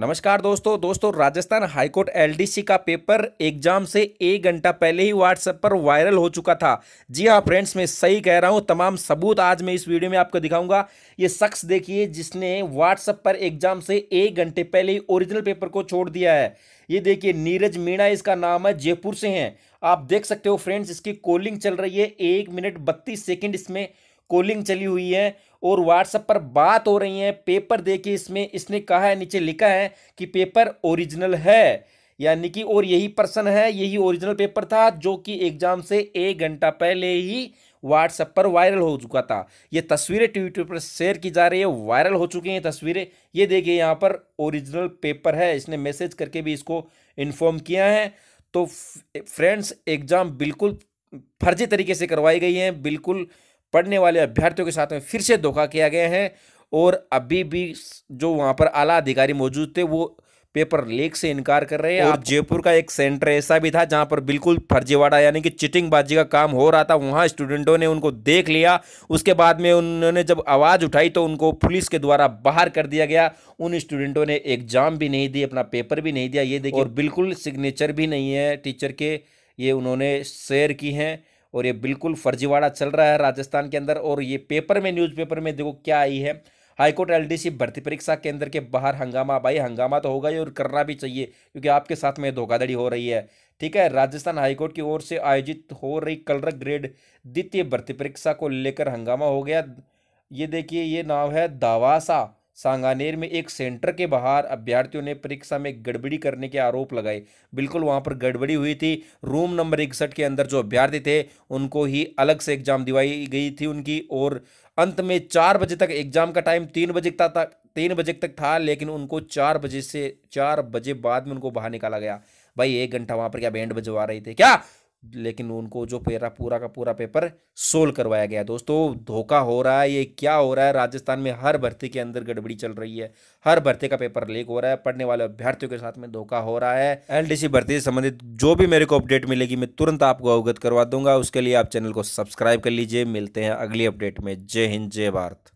नमस्कार दोस्तों दोस्तों राजस्थान हाईकोर्ट एलडीसी का पेपर एग्जाम से एक घंटा पहले ही व्हाट्सएप पर वायरल हो चुका था जी हाँ फ्रेंड्स मैं सही कह रहा हूँ तमाम सबूत आज मैं इस वीडियो में आपको दिखाऊंगा ये शख्स देखिए जिसने व्हाट्सएप पर एग्जाम से एक घंटे पहले ही ओरिजिनल पेपर को छोड़ दिया है ये देखिए नीरज मीणा इसका नाम है जयपुर से हैं आप देख सकते हो फ्रेंड्स इसकी कॉलिंग चल रही है एक मिनट बत्तीस सेकेंड इसमें कॉलिंग चली हुई है और व्हाट्सएप पर बात हो रही है पेपर देखिए इसमें इसने कहा है नीचे लिखा है कि पेपर ओरिजिनल है यानी कि और यही पर्सन है यही ओरिजिनल पेपर था जो कि एग्जाम से एक घंटा पहले ही व्हाट्सएप पर वायरल हो चुका था ये तस्वीरें ट्विटर पर शेयर की जा रही है वायरल हो चुकी हैं तस्वीरें ये देखिए यहाँ पर ओरिजिनल पेपर है इसने मैसेज करके भी इसको इन्फॉर्म किया है तो फ्रेंड्स एग्ज़ाम बिल्कुल फर्जी तरीके से करवाई गई हैं बिल्कुल पढ़ने वाले अभ्यर्थियों के साथ में फिर से धोखा किया गया है और अभी भी जो वहाँ पर आला अधिकारी मौजूद थे वो पेपर लीक से इनकार कर रहे हैं और जयपुर का एक सेंटर ऐसा भी था जहां पर बिल्कुल फर्जीवाड़ा यानी कि चिटिंग बाजी का काम हो रहा था वहां स्टूडेंटों ने उनको देख लिया उसके बाद में उन्होंने जब आवाज़ उठाई तो उनको पुलिस के द्वारा बाहर कर दिया गया उन स्टूडेंटों ने एग्जाम भी नहीं दी अपना पेपर भी नहीं दिया ये देखिए और बिल्कुल सिग्नेचर भी नहीं है टीचर के ये उन्होंने शेयर की हैं और ये बिल्कुल फर्जीवाड़ा चल रहा है राजस्थान के अंदर और ये पेपर में न्यूज़पेपर में देखो क्या आई है हाईकोर्ट एलडीसी भर्ती परीक्षा केंद्र के बाहर हंगामा भाई हंगामा तो होगा ही और करना भी चाहिए क्योंकि आपके साथ में धोखाधड़ी हो रही है ठीक है राजस्थान हाईकोर्ट की ओर से आयोजित हो रही कलर ग्रेड द्वितीय भर्ती परीक्षा को लेकर हंगामा हो गया ये देखिए ये नाम है दावासा सांगानेर में एक सेंटर के बाहर अभ्यर्थियों ने परीक्षा में गड़बड़ी करने के आरोप लगाए बिल्कुल वहाँ पर गड़बड़ी हुई थी रूम नंबर इकसठ के अंदर जो अभ्यर्थी थे उनको ही अलग से एग्जाम दिवाई गई थी उनकी और अंत में चार बजे तक एग्जाम का टाइम तीन बजे तक तीन बजे तक था लेकिन उनको चार बजे से चार बजे बाद में उनको बाहर निकाला गया भाई एक घंटा वहां पर क्या बैंड बजवा रहे थे क्या लेकिन उनको जो पेरा पूरा का पूरा पेपर सोल्व करवाया गया दोस्तों धोखा हो रहा है ये क्या हो रहा है राजस्थान में हर भर्ती के अंदर गड़बड़ी चल रही है हर भर्ती का पेपर लीक हो रहा है पढ़ने वाले अभ्यर्थियों के साथ में धोखा हो रहा है एलडीसी भर्ती से संबंधित जो भी मेरे को अपडेट मिलेगी मैं तुरंत आपको अवगत करवा दूंगा उसके लिए आप चैनल को सब्सक्राइब कर लीजिए मिलते हैं अगली अपडेट में जय हिंद जय भारत